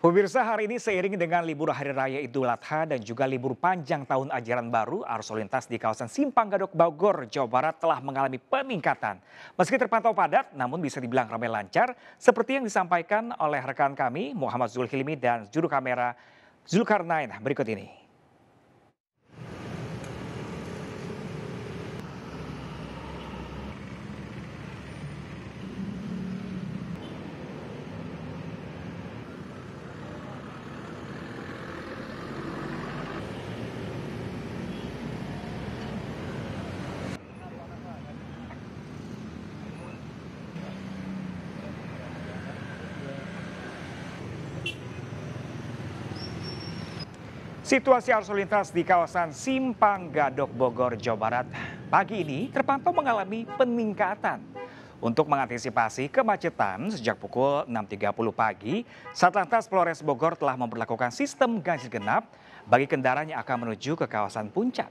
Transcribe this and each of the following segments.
Pemirsa hari ini seiring dengan libur Hari Raya Idul Adha dan juga libur panjang tahun ajaran baru, arus lalu lintas di kawasan Simpang Gadok Bogor, Jawa Barat telah mengalami peningkatan. Meski terpantau padat, namun bisa dibilang ramai lancar, seperti yang disampaikan oleh rekan kami Muhammad Zulhilmi dan juru kamera Zulkarnain berikut ini. Situasi arus lintas di kawasan Simpang Gadok Bogor, Jawa Barat pagi ini terpantau mengalami peningkatan. Untuk mengantisipasi kemacetan sejak pukul 6.30 pagi, Satlantas Flores Bogor telah memperlakukan sistem ganjil genap bagi kendaraan yang akan menuju ke kawasan puncak.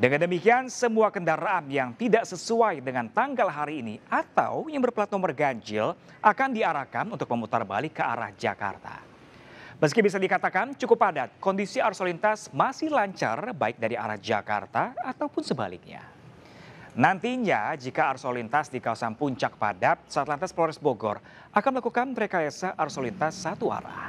Dengan demikian, semua kendaraan yang tidak sesuai dengan tanggal hari ini atau yang berplat nomor ganjil akan diarahkan untuk memutar balik ke arah Jakarta. Meski bisa dikatakan cukup padat, kondisi arus lintas masih lancar baik dari arah Jakarta ataupun sebaliknya. Nantinya jika arus lintas di kawasan puncak padat, Satlantas Polres Bogor akan melakukan rekayasa arus lintas satu arah.